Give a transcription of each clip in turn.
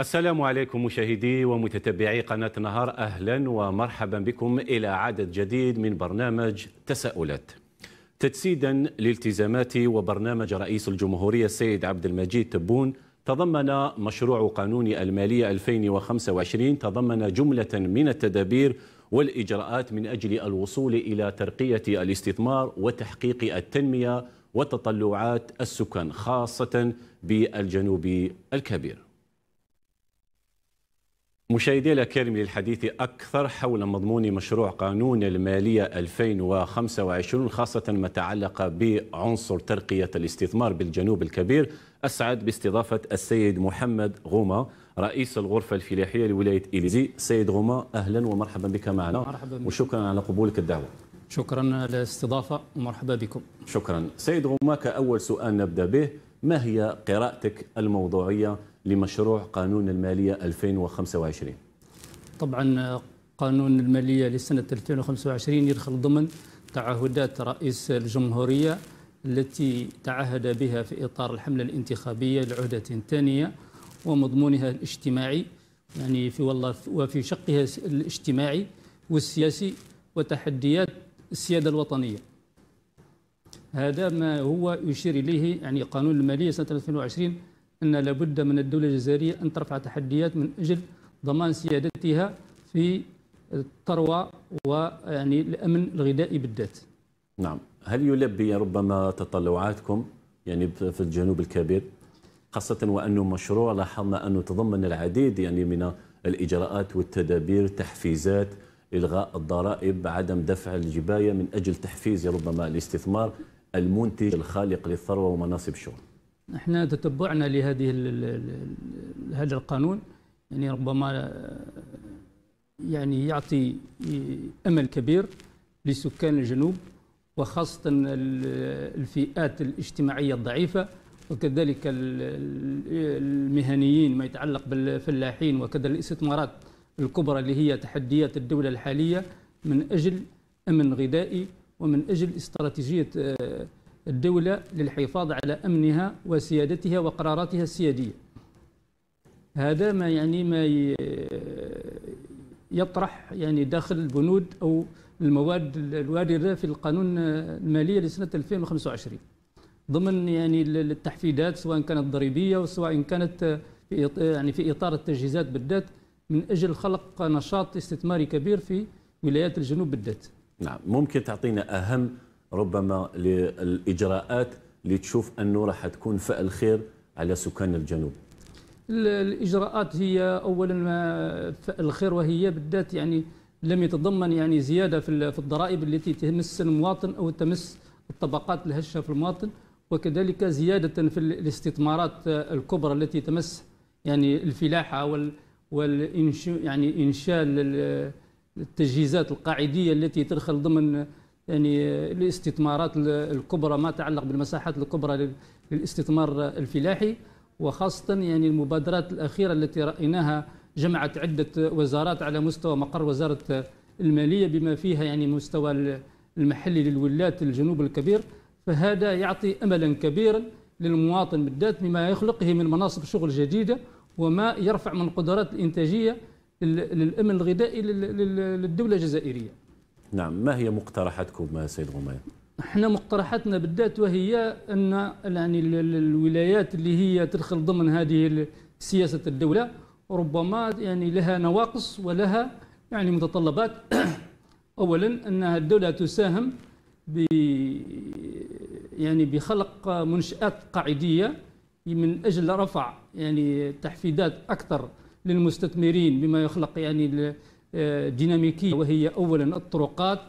السلام عليكم مشاهدي ومتتبعي قناة نهار أهلا ومرحبا بكم إلى عدد جديد من برنامج تساؤلات تجسيدا لالتزامات وبرنامج رئيس الجمهورية السيد عبد المجيد تبون تضمن مشروع قانون المالية 2025 تضمن جملة من التدابير والإجراءات من أجل الوصول إلى ترقية الاستثمار وتحقيق التنمية وتطلعات السكان خاصة بالجنوب الكبير مشاهدينا الكرام للحديث أكثر حول مضمون مشروع قانون المالية 2025 خاصة ما تعلق بعنصر ترقية الاستثمار بالجنوب الكبير أسعد باستضافة السيد محمد غوما رئيس الغرفة الفلاحية لولاية إليزي سيد غوما أهلا ومرحبا بك معنا مرحبا بك. وشكرا على قبولك الدعوة شكرا على الاستضافة ومرحبا بكم شكرا سيد غوما كأول سؤال نبدأ به ما هي قراءتك الموضوعية لمشروع قانون المالية 2025 طبعا قانون المالية لسنة 2025 يدخل ضمن تعهدات رئيس الجمهورية التي تعهد بها في إطار الحملة الانتخابية لعهدة ثانية ومضمونها الاجتماعي يعني في والله وفي شقها الاجتماعي والسياسي وتحديات السيادة الوطنية هذا ما هو يشير اليه يعني قانون الماليه سنه 2020 ان لابد من الدوله الجزائريه ان ترفع تحديات من اجل ضمان سيادتها في الثروه ويعني الامن الغذائي بالذات. نعم، هل يلبي ربما تطلعاتكم يعني في الجنوب الكبير؟ خاصة وأنه مشروع لاحظنا أنه تضمن العديد يعني من الإجراءات والتدابير تحفيزات إلغاء الضرائب عدم دفع الجباية من أجل تحفيز ربما الاستثمار المنتج الخالق للثروه ومناصب الشغل. احنا تتبعنا لهذه هذا القانون يعني ربما يعني يعطي امل كبير لسكان الجنوب وخاصه الفئات الاجتماعيه الضعيفه وكذلك المهنيين ما يتعلق بالفلاحين وكذا الاستثمارات الكبرى اللي هي تحديات الدوله الحاليه من اجل امن غذائي ومن أجل استراتيجية آه، الدولة للحفاظ على أمنها وسيادتها وقراراتها السيادية هذا ما يعني ما يطرح يعني داخل البنود أو المواد الواردة في القانون آه، المالية لسنة 2025 ضمن يعني التحفيدات سواء كانت ضريبية وسواء كانت آه، في يعني في إطار التجهيزات بالذات من أجل خلق نشاط استثماري كبير في ولايات الجنوب بالذات نعم ممكن تعطينا أهم ربما للإجراءات اللي تشوف أنه راح تكون فعل خير على سكان الجنوب الإجراءات هي أولا ما فعل خير وهي بالذات يعني لم يتضمن يعني زيادة في الضرائب التي تمس المواطن أو تمس الطبقات الهشة في المواطن وكذلك زيادة في الاستثمارات الكبرى التي تمس يعني الفلاحة وال والإنشاء يعني إنشاء التجهيزات القاعديه التي تدخل ضمن يعني الاستثمارات الكبرى ما يتعلق بالمساحات الكبرى للاستثمار الفلاحي وخاصه يعني المبادرات الاخيره التي رايناها جمعت عده وزارات على مستوى مقر وزاره الماليه بما فيها يعني مستوى المحلي للولايات الجنوب الكبير فهذا يعطي املا كبيرا للمواطن بالذات بما يخلقه من مناصب شغل جديده وما يرفع من قدرات الانتاجيه للامن الغذائي للدوله الجزائريه. نعم ما هي مقترحاتكم سيد غمير؟ احنا مقترحاتنا بالذات وهي ان يعني الولايات اللي هي تدخل ضمن هذه سياسه الدوله ربما يعني لها نواقص ولها يعني متطلبات اولا انها الدوله تساهم ب يعني بخلق منشات قاعديه من اجل رفع يعني تحفيدات اكثر للمستثمرين بما يخلق يعني آه، ديناميكية وهي أولا الطرقات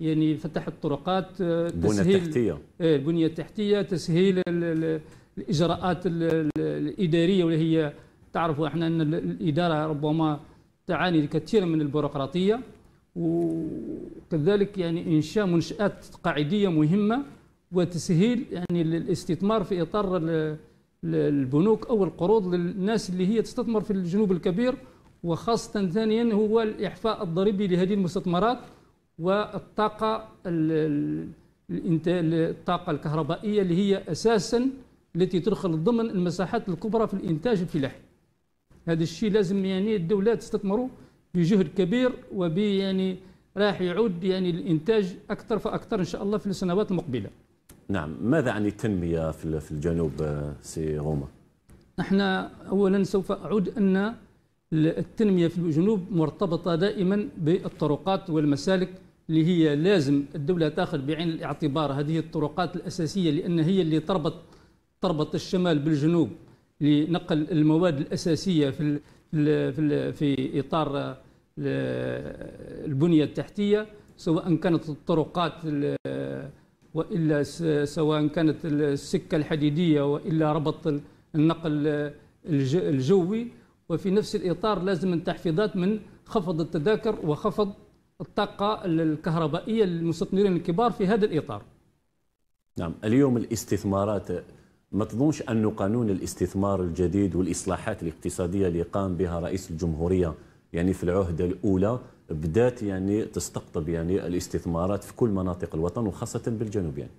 يعني فتح الطرقات آه، تسهيل التحتية البنية آه، التحتية تسهيل الإجراءات الإدارية واللي هي تعرفوا احنا أن الإدارة ربما تعاني كثيرا من البيروقراطية وكذلك يعني إنشاء منشآت قاعدية مهمة وتسهيل يعني الاستثمار في إطار البنوك أو القروض للناس اللي هي تستثمر في الجنوب الكبير وخاصة ثانيا هو الاحفاء الضريبي لهذه المستثمرات والطاقة الطاقة الكهربائية اللي هي أساسا التي تدخل ضمن المساحات الكبرى في الإنتاج الفلاحي هذا الشيء لازم يعني الدولة تستثمره بجهد كبير وب يعني راح يعود يعني الإنتاج أكثر فأكثر إن شاء الله في السنوات المقبلة نعم ماذا عن التنمية في الجنوب آه، سي روما احنا أولا سوف أعود أن التنمية في الجنوب مرتبطة دائما بالطرقات والمسالك اللي هي لازم الدولة تاخذ بعين الاعتبار هذه الطرقات الأساسية لأن هي اللي تربط تربط الشمال بالجنوب لنقل المواد الأساسية في في في إطار آه، البنية التحتية سواء كانت الطرقات والا سواء كانت السكه الحديديه والا ربط النقل الجوي وفي نفس الاطار لازم تحفيظات من خفض التذاكر وخفض الطاقه الكهربائيه للمستثمرين الكبار في هذا الاطار. نعم اليوم الاستثمارات ما تظنش أن قانون الاستثمار الجديد والإصلاحات الاقتصادية اللي قام بها رئيس الجمهورية يعني في العهدة الأولى بدات يعني تستقطب يعني الاستثمارات في كل مناطق الوطن وخاصة بالجنوب يعني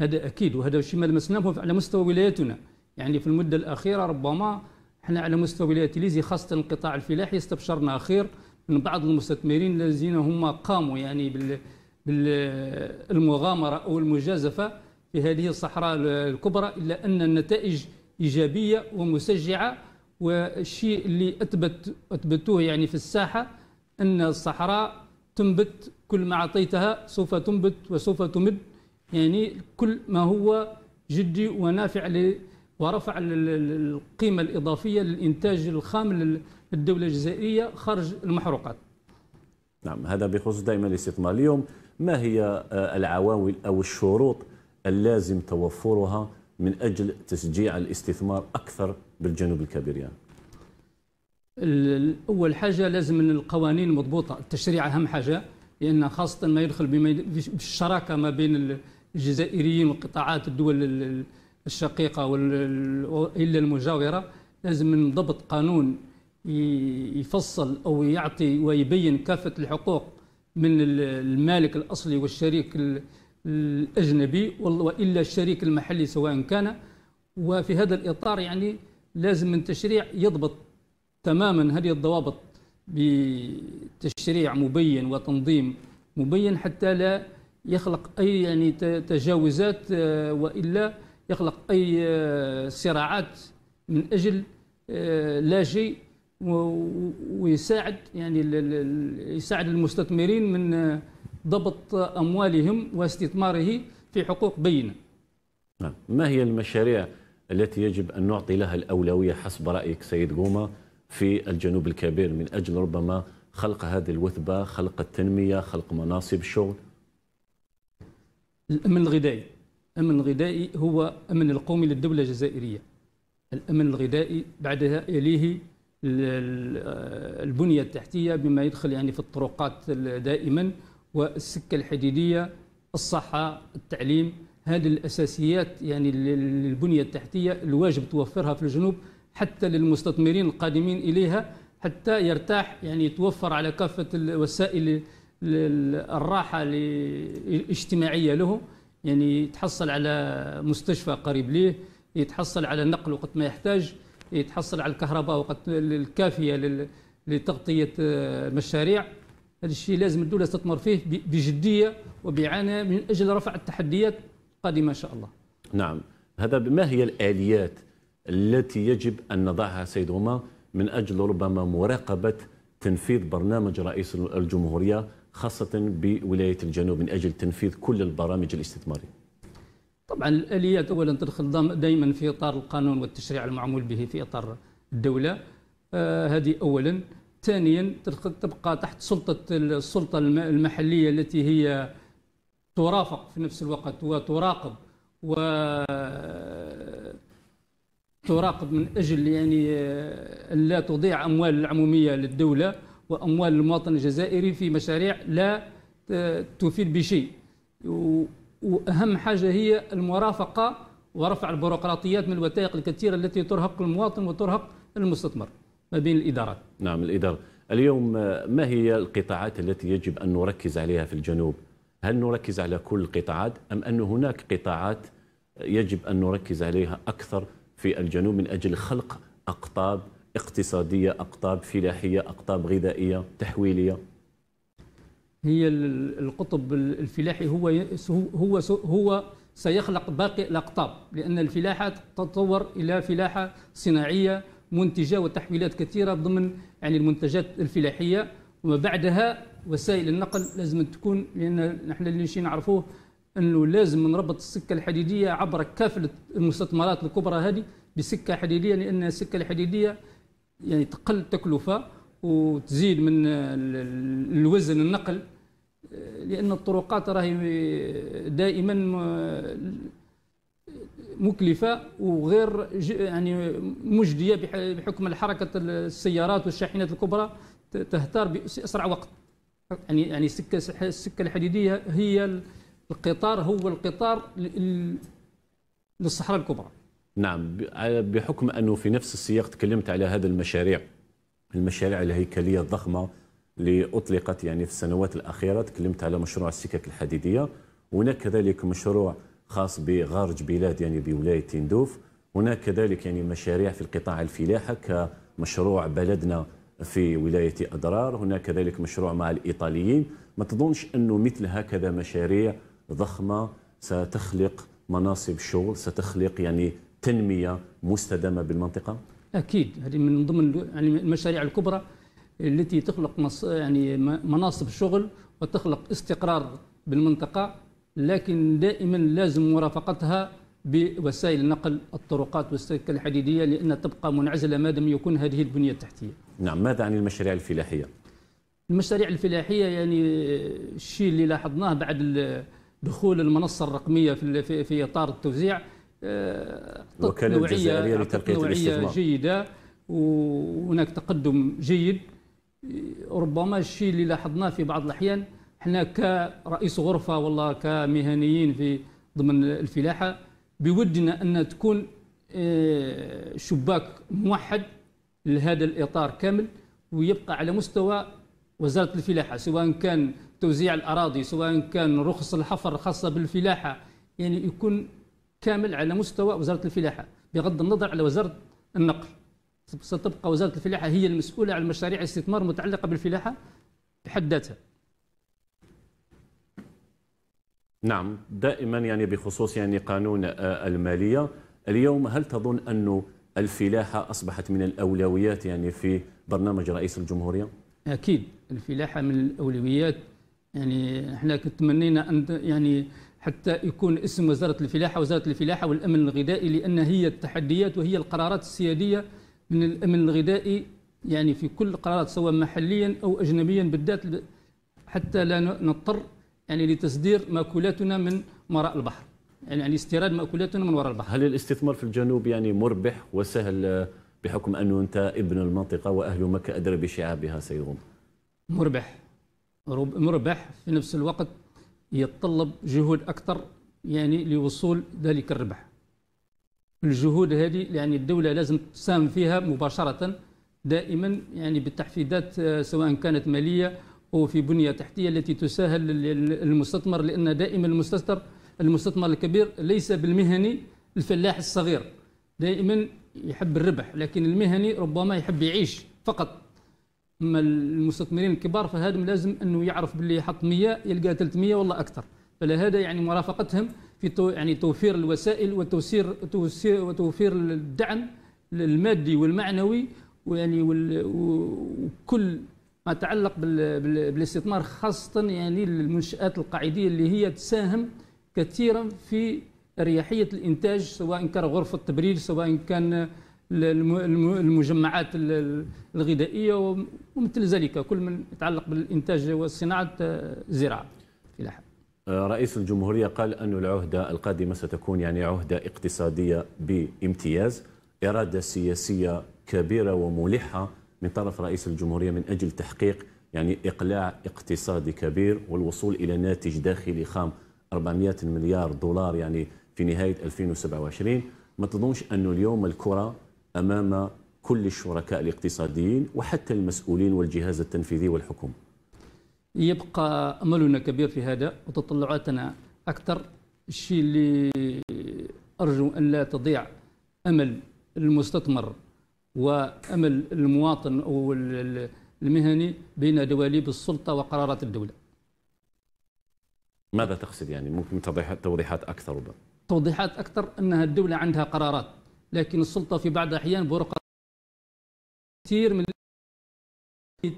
هذا أكيد وهذا الشيء ما لمسناه على مستوى ولايتنا يعني في المدة الأخيرة ربما احنا على مستوى ولاية ليزي خاصة القطاع الفلاحي استبشرنا خير من بعض المستثمرين الذين هم قاموا يعني بال بالمغامرة أو المجازفة في هذه الصحراء الكبرى إلا أن النتائج إيجابية ومشجعة والشيء اللي أثبت أثبتوه يعني في الساحة أن الصحراء تنبت كل ما أعطيتها سوف تنبت وسوف تمد يعني كل ما هو جدي ونافع ورفع القيمة الإضافية للإنتاج الخام للدولة الجزائرية خارج المحروقات نعم هذا بخصوص دائما الاستثمار اليوم ما هي آه، العوامل أو الشروط اللازم توفرها من أجل تشجيع الاستثمار أكثر بالجنوب الكبير يعني اول حاجه لازم ان القوانين مضبوطه التشريع اهم حاجه لان خاصه ما يدخل بالشراكه ما بين الجزائريين وقطاعات الدول الشقيقه والا المجاوره لازم نضبط قانون يفصل او يعطي ويبين كافه الحقوق من المالك الاصلي والشريك الاجنبي والا الشريك المحلي سواء كان وفي هذا الاطار يعني لازم من تشريع يضبط تماما هذه الضوابط بتشريع مبين وتنظيم مبين حتى لا يخلق أي يعني تجاوزات آه، وإلا يخلق أي آه، صراعات من أجل آه، لا شيء ويساعد يعني يساعد المستثمرين من ضبط أموالهم واستثماره في حقوق بينة نعم. ما هي المشاريع التي يجب أن نعطي لها الأولوية حسب رأيك سيد غوما في الجنوب الكبير من أجل ربما خلق هذه الوثبة خلق التنمية خلق مناصب الشغل الأمن الغذائي الأمن الغذائي هو أمن القومي للدولة الجزائرية الأمن الغذائي بعدها يليه البنية التحتية بما يدخل يعني في الطرقات دائما والسكة الحديدية الصحة التعليم هذه الأساسيات يعني للبنيه التحتية الواجب توفرها في الجنوب حتى للمستثمرين القادمين إليها حتى يرتاح يعني توفر على كافة الوسائل الراحة الاجتماعية له يعني يتحصل على مستشفى قريب ليه يتحصل على النقل وقت ما يحتاج يتحصل على الكهرباء وقت الكافية لتغطية المشاريع آه، هذا الشيء لازم الدولة تستثمر فيه بجدية وبعناية من أجل رفع التحديات قادمة إن شاء الله نعم هذا ما هي الآليات التي يجب أن نضعها سيد عمر من أجل ربما مراقبة تنفيذ برنامج رئيس الجمهورية خاصة بولاية الجنوب من أجل تنفيذ كل البرامج الاستثمارية طبعا الآليات أولا تدخل دائما في إطار القانون والتشريع المعمول به في إطار الدولة آه هذه أولا ثانيا تبقى تحت سلطة السلطة المحلية التي هي ترافق في نفس الوقت وتراقب و تراقب من اجل يعني آه، لا تضيع اموال العموميه للدوله واموال المواطن الجزائري في مشاريع لا تفيد بشيء واهم حاجه هي المرافقه ورفع البيروقراطيات من الوثائق الكثيره التي ترهق المواطن وترهق المستثمر ما بين الادارات. نعم الاداره. اليوم آه، ما هي القطاعات التي يجب ان نركز عليها في الجنوب هل نركز على كل القطاعات أم أن هناك قطاعات يجب أن نركز عليها أكثر في الجنوب من أجل خلق أقطاب اقتصادية أقطاب فلاحية أقطاب غذائية تحويلية هي القطب الفلاحي هو هو هو سيخلق باقي الأقطاب لأن الفلاحة تتطور إلى فلاحة صناعية منتجة وتحويلات كثيرة ضمن يعني المنتجات الفلاحية وما بعدها وسائل النقل لازم تكون لان نحن اللي نشي نعرفوه انه لازم نربط السكه الحديديه عبر كافه المستثمرات الكبرى هذه بسكه حديديه لان السكه الحديديه يعني تقل التكلفه وتزيد من الوزن النقل لان الطرقات راهي دائما مكلفه وغير يعني مجديه بحكم حركه السيارات والشاحنات الكبرى تهتار باسرع وقت يعني يعني السكه السكه الحديديه هي القطار هو القطار للصحراء الكبرى نعم بحكم انه في نفس السياق تكلمت على هذه المشاريع المشاريع الهيكليه الضخمه اللي اطلقت يعني في السنوات الاخيره تكلمت على مشروع السكك الحديديه هناك كذلك مشروع خاص بغار جبيلات يعني بولايه تندوف هناك كذلك يعني مشاريع في القطاع الفلاحه كمشروع بلدنا في ولاية أدرار هناك كذلك مشروع مع الإيطاليين ما تظنش أنه مثل هكذا مشاريع ضخمة ستخلق مناصب شغل ستخلق يعني تنمية مستدامة بالمنطقة؟ أكيد هذه من ضمن يعني المشاريع الكبرى التي تخلق يعني مناصب شغل وتخلق استقرار بالمنطقة لكن دائما لازم مرافقتها بوسائل نقل الطرقات والسكة الحديدية لأنها تبقى منعزلة ما دام يكون هذه البنية التحتية نعم ماذا عن المشاريع الفلاحية؟ المشاريع الفلاحية يعني الشيء اللي لاحظناه بعد دخول المنصة الرقمية في, في إطار التوزيع وكالة جزائرية لترقية الاستثمار جيدة وهناك تقدم جيد ربما الشيء اللي لاحظناه في بعض الأحيان احنا كرئيس غرفة والله كمهنيين في ضمن الفلاحة بودنا أن تكون آه، شباك موحد لهذا الإطار كامل ويبقى على مستوى وزارة الفلاحة سواء كان توزيع الأراضي سواء كان رخص الحفر خاصة بالفلاحة يعني يكون كامل على مستوى وزارة الفلاحة بغض النظر على وزارة النقل ستبقى وزارة الفلاحة هي المسؤولة عن مشاريع الاستثمار المتعلقة بالفلاحة بحد ذاتها نعم دائما يعني بخصوص يعني قانون آه، المالية اليوم هل تظن أنه الفلاحة أصبحت من الأولويات يعني في برنامج رئيس الجمهورية؟ أكيد الفلاحة من الأولويات يعني احنا تمنينا أن يعني حتى يكون اسم وزارة الفلاحة وزارة الفلاحة والأمن الغذائي لأن هي التحديات وهي القرارات السيادية من الأمن الغذائي يعني في كل القرارات سواء محليا أو أجنبيا بالذات حتى لا نضطر يعني لتصدير مأكولاتنا من مراء البحر يعني استيراد مأكولاتنا من وراء البحر هل الاستثمار في الجنوب يعني مربح وسهل بحكم أنه أنت ابن المنطقة وأهل مكة أدرى بشعابها سيغم مربح مربح في نفس الوقت يتطلب جهود أكثر يعني لوصول ذلك الربح الجهود هذه يعني الدولة لازم تساهم فيها مباشرة دائما يعني بالتحفيزات آه، سواء كانت مالية أو في بنية تحتية التي تسهل المستثمر لأن دائما المستثمر المستثمر الكبير ليس بالمهني الفلاح الصغير دائما يحب الربح لكن المهني ربما يحب يعيش فقط اما المستثمرين الكبار فهذا لازم انه يعرف باللي يحط 100 يلقى 300 والله اكثر فلهذا يعني مرافقتهم في تو يعني توفير الوسائل وتوسير توسير وتوفير الدعم المادي والمعنوي ويعني وكل ما تعلق بالاستثمار خاصه يعني المنشات القاعديه اللي هي تساهم كثيرا في اريحيه الانتاج سواء كان غرفه التبريد سواء كان المجمعات الغذائيه ومثل ذلك كل من يتعلق بالانتاج وصناعه الزراعه آه، الى حد آه، رئيس الجمهوريه قال ان العهده القادمه ستكون يعني عهده اقتصاديه بامتياز اراده سياسيه كبيره وملحه من طرف رئيس الجمهوريه من اجل تحقيق يعني اقلاع اقتصادي كبير والوصول الى ناتج داخلي خام 400 مليار دولار يعني في نهايه 2027 ما تظنش انه اليوم الكره امام كل الشركاء الاقتصاديين وحتى المسؤولين والجهاز التنفيذي والحكومه. يبقى املنا كبير في هذا وتطلعاتنا اكثر الشيء اللي ارجو ان لا تضيع امل المستثمر وامل المواطن او المهني بين دواليب السلطه وقرارات الدوله. ماذا تقصد يعني ممكن توضيحات أكثر ربما توضيحات أكثر أنها الدولة عندها قرارات لكن السلطة في بعض الأحيان بورقة كثير من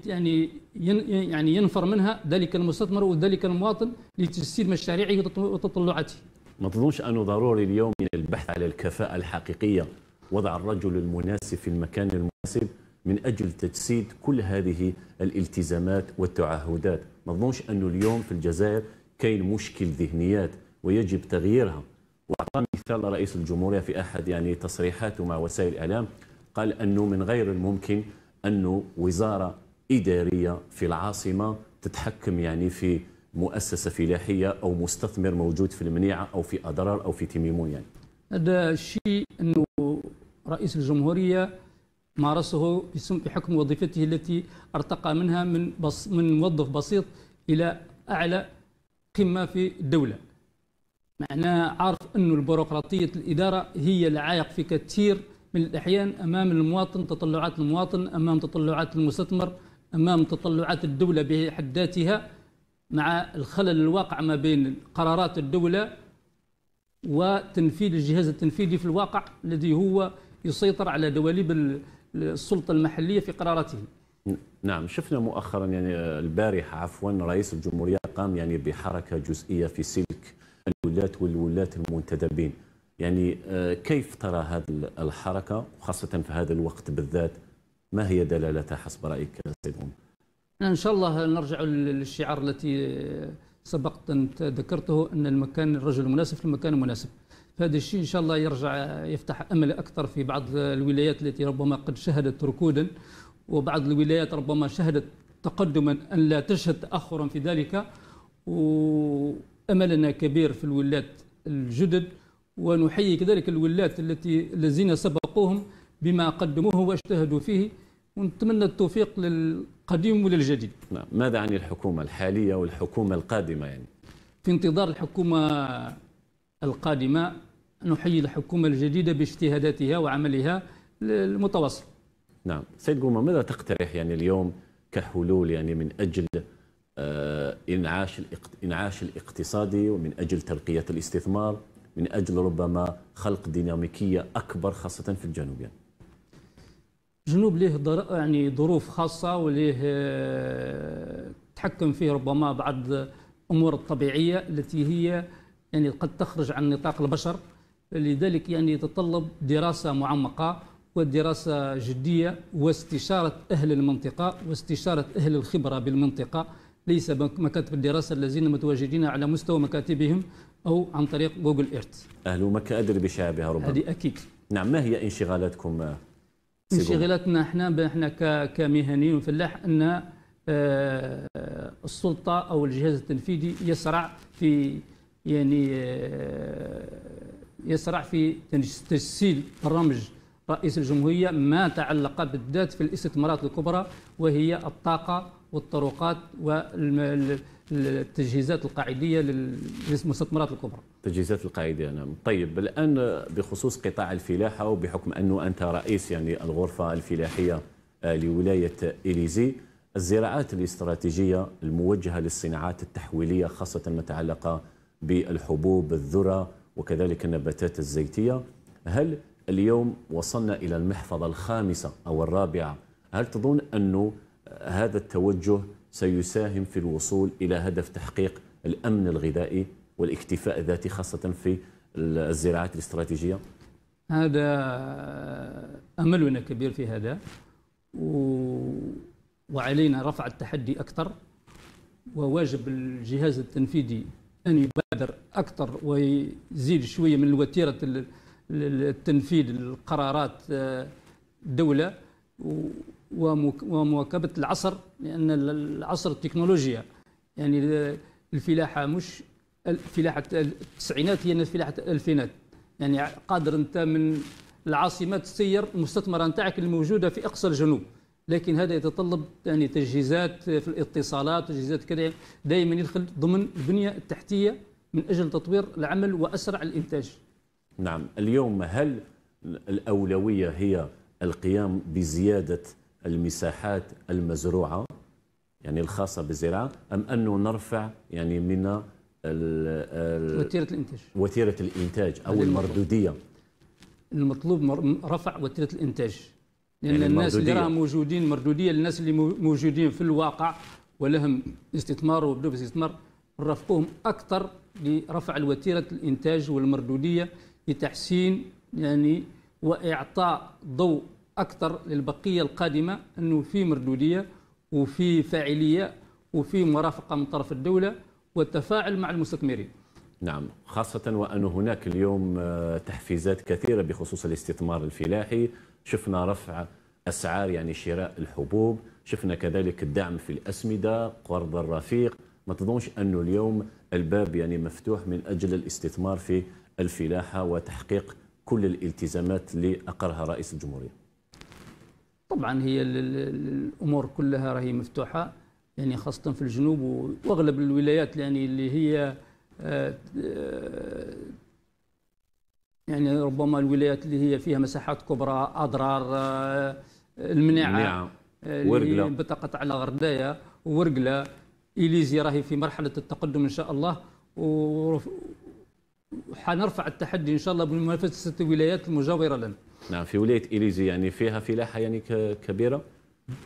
يعني يعني ينفر منها ذلك المستثمر وذلك المواطن لتجسيد مشاريعه وتطلعاته. ما تظنش انه ضروري اليوم من يعني البحث على الكفاءه الحقيقيه وضع الرجل المناسب في المكان المناسب من اجل تجسيد كل هذه الالتزامات والتعهدات، ما تظنش انه اليوم في الجزائر كاين مشكل ذهنيات ويجب تغييرها واعطى مثال رئيس الجمهوريه في احد يعني تصريحاته مع وسائل الاعلام قال انه من غير الممكن انه وزاره اداريه في العاصمه تتحكم يعني في مؤسسه فلاحيه او مستثمر موجود في المنيعه او في اضرار او في تميمون يعني هذا الشيء انه رئيس الجمهوريه مارسه بحكم وظيفته التي ارتقى منها من بص من موظف بسيط الى اعلى قمة في الدولة معناها عارف أن البيروقراطية الإدارة هي العائق في كثير من الأحيان أمام المواطن تطلعات المواطن أمام تطلعات المستثمر أمام تطلعات الدولة بحد ذاتها مع الخلل الواقع ما بين قرارات الدولة وتنفيذ الجهاز التنفيذي في الواقع الذي هو يسيطر على دواليب السلطة المحلية في قراراته نعم شفنا مؤخرا يعني آه، البارحه عفوا رئيس الجمهوريه قام يعني بحركه جزئيه في سلك الولاة والولاة المنتدبين يعني آه، كيف ترى هذه الحركه وخاصه في هذا الوقت بالذات ما هي دلالتها حسب رايك سيد ان شاء الله نرجع للشعار التي آه، سبقت ان ذكرته ان المكان الرجل المناسب في المكان المناسب. هذا الشيء ان شاء الله يرجع يفتح امل اكثر في بعض الولايات التي ربما قد شهدت ركودا وبعض الولايات ربما شهدت تقدما أن لا تشهد تأخرا في ذلك وأملنا كبير في الولايات الجدد ونحيي كذلك الولايات التي الذين سبقوهم بما قدموه واجتهدوا فيه ونتمنى التوفيق للقديم وللجديد نعم. ماذا عن الحكومة الحالية والحكومة القادمة يعني؟ في انتظار الحكومة القادمة نحيي الحكومة الجديدة باجتهاداتها وعملها المتواصل نعم سيد قومة ماذا تقترح يعني اليوم كحلول يعني من أجل آه، إنعاش إنعاش الاقتصادي ومن أجل ترقية الاستثمار من أجل ربما خلق ديناميكية أكبر خاصة في الجنوب يعني. الجنوب له يعني ظروف خاصة وله آه، تحكم فيه ربما بعض الأمور الطبيعية التي هي يعني قد تخرج عن نطاق البشر لذلك يعني يتطلب دراسة معمقة والدراسة جدية واستشارة أهل المنطقة واستشارة أهل الخبرة بالمنطقة ليس مكاتب الدراسة الذين متواجدين على مستوى مكاتبهم أو عن طريق جوجل إيرت أهل مكادر بشعبها ربما هذه أكيد نعم ما هي انشغالاتكم انشغالاتنا احنا احنا كمهنيين فلاح ان آه، السلطه او الجهاز التنفيذي يسرع في يعني آه، يسرع في تجسيد برامج رئيس الجمهورية ما تعلق بالذات في الاستثمارات الكبرى وهي الطاقة والطرقات والتجهيزات القاعدية للمستثمرات الكبرى التجهيزات القاعدية نعم طيب الآن بخصوص قطاع الفلاحة وبحكم أنه أنت رئيس يعني الغرفة الفلاحية آه، لولاية إليزي الزراعات الاستراتيجية الموجهة للصناعات التحويلية خاصة ما تعلق بالحبوب الذرة وكذلك النباتات الزيتية هل اليوم وصلنا إلى المحفظة الخامسة أو الرابعة هل تظن أن هذا التوجه سيساهم في الوصول إلى هدف تحقيق الأمن الغذائي والاكتفاء الذاتي خاصة في الزراعات الاستراتيجية؟ هذا أملنا كبير في هذا و... وعلينا رفع التحدي أكثر وواجب الجهاز التنفيذي أن يبادر أكثر ويزيد شوية من الوتيرة للتنفيذ القرارات آه، الدولة ومواكبة العصر لأن العصر التكنولوجيا يعني آه، الفلاحة مش فلاحة التسعينات هي فلاحة الألفينات يعني قادر أنت من العاصمة تسير المستثمرة نتاعك الموجودة في أقصى الجنوب لكن هذا يتطلب يعني تجهيزات في الاتصالات تجهيزات كذا دائما يدخل ضمن البنية التحتية من أجل تطوير العمل وأسرع الإنتاج نعم اليوم هل الأولوية هي القيام بزيادة المساحات المزروعة يعني الخاصة بالزراعة أم أنه نرفع يعني من وتيرة الإنتاج وتيرة الإنتاج أو المردودية المطلوب رفع وتيرة الإنتاج لأن يعني الناس اللي راهم موجودين مردودية للناس اللي موجودين في الواقع ولهم استثمار وبدو استثمار نرفقوهم أكثر لرفع وتيرة الإنتاج والمردودية لتحسين يعني واعطاء ضوء اكثر للبقيه القادمه انه في مردوديه وفي فاعليه وفي مرافقه من طرف الدوله والتفاعل مع المستثمرين. نعم خاصة وأن هناك اليوم آه، تحفيزات كثيرة بخصوص الاستثمار الفلاحي شفنا رفع أسعار يعني شراء الحبوب شفنا كذلك الدعم في الأسمدة قرض الرفيق ما تظنش أنه اليوم الباب يعني مفتوح من أجل الاستثمار في الفلاحة وتحقيق كل الالتزامات اللي أقرها رئيس الجمهورية طبعا هي الأمور كلها راهي مفتوحة يعني خاصة في الجنوب وأغلب الولايات يعني اللي هي آه، آه، يعني ربما الولايات اللي هي فيها مساحات كبرى أضرار آه، المنيعة ورقلة بطاقة على غرداية ورقلة إليزي راهي في مرحلة التقدم إن شاء الله حنرفع التحدي ان شاء الله بمنافسه الولايات المجاوره لنا نعم في ولايه اليزي يعني فيها فلاحه يعني كبيره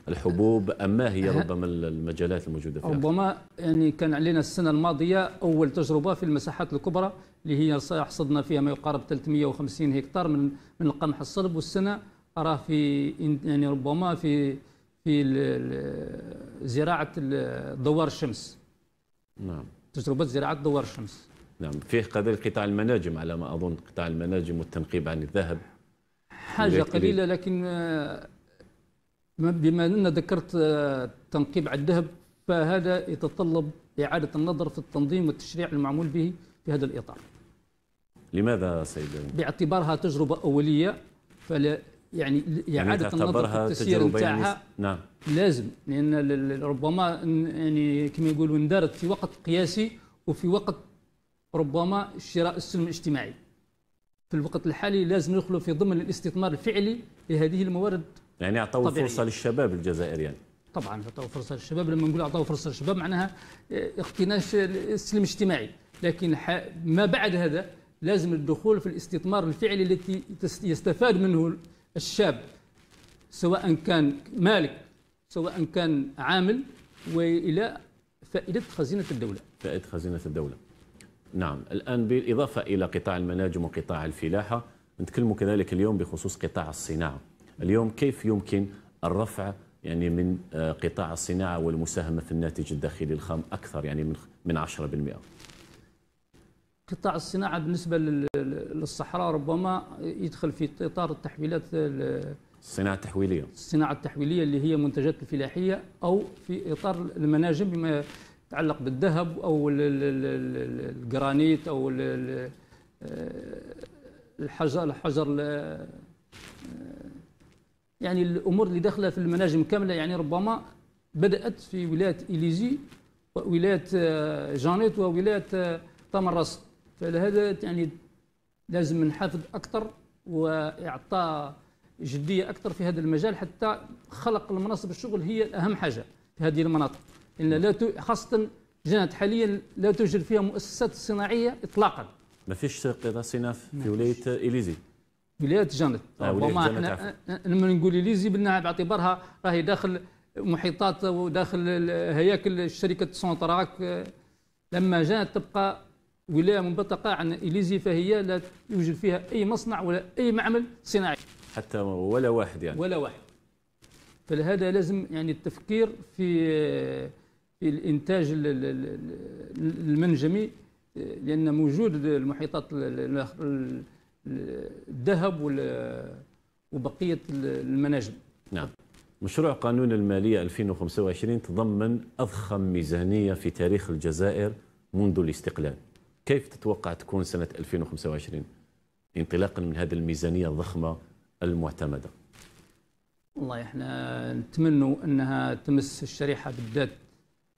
الحبوب أم ما هي ربما المجالات الموجودة فيها؟ ربما يعني كان علينا السنة الماضية أول تجربة في المساحات الكبرى اللي هي حصدنا فيها ما يقارب 350 هكتار من من القمح الصلب والسنة راه في يعني ربما في في زراعة دوار الشمس. نعم. تجربة زراعة دوار الشمس. نعم فيه كذلك قطاع المناجم على ما اظن قطاع المناجم والتنقيب عن الذهب حاجه قليله لكن آه، بما ان ذكرت التنقيب آه، عن الذهب فهذا يتطلب اعاده النظر في التنظيم والتشريع المعمول به في هذا الاطار لماذا سيد باعتبارها تجربه اوليه فلا يعني, يعني إعادة يعني النظر في التسيير نتاعها يعني نعم لازم لأن ربما يعني كما يقولوا اندارت في وقت قياسي وفي وقت ربما شراء السلم الاجتماعي في الوقت الحالي لازم يدخلوا في ضمن الاستثمار الفعلي لهذه الموارد يعني اعطوا فرصه للشباب الجزائري يعني. طبعا اعطوا فرصه للشباب لما نقول اعطوا فرصه للشباب معناها آه، اقتناش السلم الاجتماعي لكن ما بعد هذا لازم الدخول في الاستثمار الفعلي التي يستفاد منه الشاب سواء كان مالك سواء كان عامل والى فائده خزينه الدوله فائده خزينه الدوله نعم الآن بالإضافة إلى قطاع المناجم وقطاع الفلاحة نتكلم كذلك اليوم بخصوص قطاع الصناعة اليوم كيف يمكن الرفع يعني من آه، قطاع الصناعة والمساهمة في الناتج الداخلي الخام أكثر يعني من من 10% قطاع الصناعة بالنسبة للصحراء ربما يدخل في إطار التحويلات الصناعة التحويلية الصناعة التحويلية اللي هي منتجات الفلاحية أو في إطار المناجم بما تتعلق بالذهب او الجرانيت او الحجر الحجر آه، يعني الامور اللي داخله في المناجم كامله يعني ربما بدات في ولايه اليزي وولايه آه، جانيت وولايه آه، تمرس فلهذا يعني لازم نحافظ اكثر واعطاء جديه اكثر في هذا المجال حتى خلق المناصب الشغل هي اهم حاجه في هذه المناطق ان لا خاصه جنت حاليا لا توجد فيها مؤسسات صناعيه اطلاقا ما فيش قراصنه في ولايه اليزي ولايه جنت ربما آه احنا آه، لما نقول اليزي بالنها باعتبارها راهي داخل محيطات وداخل هياكل شركه سونتراك آه، لما جاءت تبقى ولايه منبثقه عن اليزي فهي لا يوجد فيها اي مصنع ولا اي معمل صناعي حتى ولا واحد يعني ولا واحد فلهذا لازم يعني التفكير في آه، في الانتاج المنجمي لان موجود المحيطات الذهب وبقيه المناجم نعم مشروع قانون المالية 2025 تضمن أضخم ميزانية في تاريخ الجزائر منذ الاستقلال كيف تتوقع تكون سنة 2025 انطلاقا من هذه الميزانية الضخمة المعتمدة والله احنا نتمنوا انها تمس الشريحه بالذات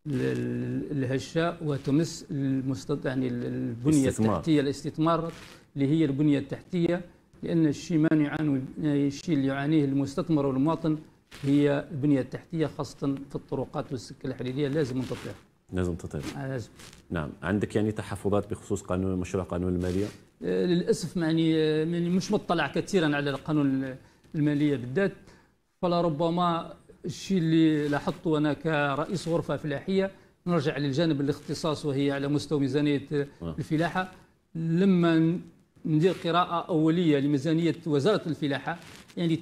الهشاء وتمس المستط... يعني البنيه استثمار. التحتيه الاستثمار اللي هي البنيه التحتيه لان الشيء ما يعاني الشيء اللي يعانيه المستثمر والمواطن هي البنيه التحتيه خاصه في الطرقات والسكه الحديديه لازم تطير لازم تطير آه، لازم نعم عندك يعني تحفظات بخصوص قانون مشروع قانون الماليه آه، للاسف يعني،, آه، يعني مش مطلع كثيرا على القانون الماليه بالذات فلربما الشيء اللي لاحظته أنا كرئيس غرفة فلاحية نرجع للجانب الاختصاص وهي على مستوى ميزانية نعم. الفلاحة لما ندير قراءة أولية لميزانية وزارة الفلاحة يعني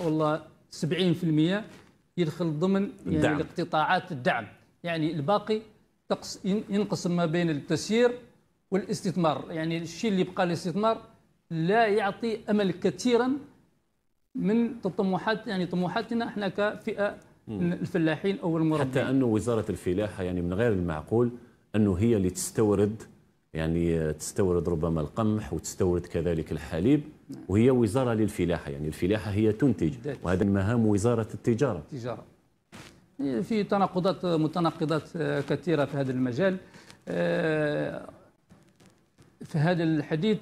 80% والله 70% يدخل ضمن يعني الدعم. الاقتطاعات الدعم يعني الباقي تقص ينقسم ما بين التسيير والاستثمار يعني الشيء اللي بقى الاستثمار لا يعطي أمل كثيرا من الطموحات يعني طموحاتنا احنا كفئه من الفلاحين او المربين حتى انه وزاره الفلاحه يعني من غير المعقول انه هي اللي تستورد يعني تستورد ربما القمح وتستورد كذلك الحليب نعم. وهي وزاره للفلاحه يعني الفلاحه هي تنتج وهذا المهام مهام وزاره التجاره التجاره في تناقضات متناقضات آه، كثيره في هذا المجال آه، في هذا الحديث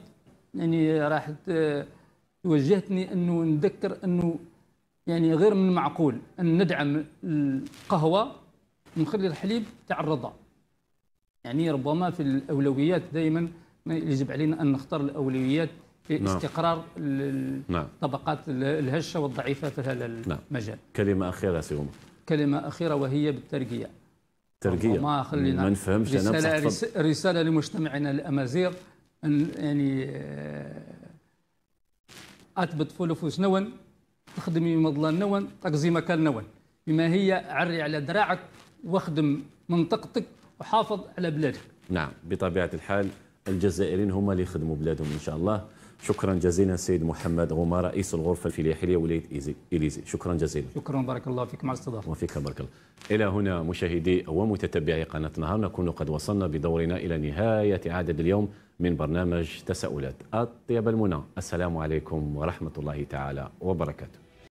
يعني راح وجهتني انه نذكر انه يعني غير من المعقول ان ندعم القهوه ونخلي الحليب تاع الرضا يعني ربما في الاولويات دائما يجب علينا ان نختار الاولويات في نعم. استقرار نعم. الطبقات الهشه والضعيفه في هذا نعم. المجال نعم. كلمه اخيره سي عمر كلمه اخيره وهي بالترقيه ترقيه ما خلينا ما نفهمش انا رساله, رسالة لمجتمعنا الامازيغ ان يعني آه، اثبت فوس نون تخدمي مظلان نون تقزي مكان نون بما هي عري على دراعك واخدم منطقتك وحافظ على بلادك نعم بطبيعه الحال الجزائريين هما اللي يخدموا بلادهم ان شاء الله شكرا جزيلا سيد محمد غمار رئيس الغرفه الفلاحيه ولايه اليزي شكرا جزيلا شكرا بارك الله فيك مع الاستضافه وفيك بارك الله الى هنا مشاهدي ومتتبعي قناه نهار نكون قد وصلنا بدورنا الى نهايه عدد اليوم من برنامج تساؤلات أطيب المنى السلام عليكم ورحمة الله تعالى وبركاته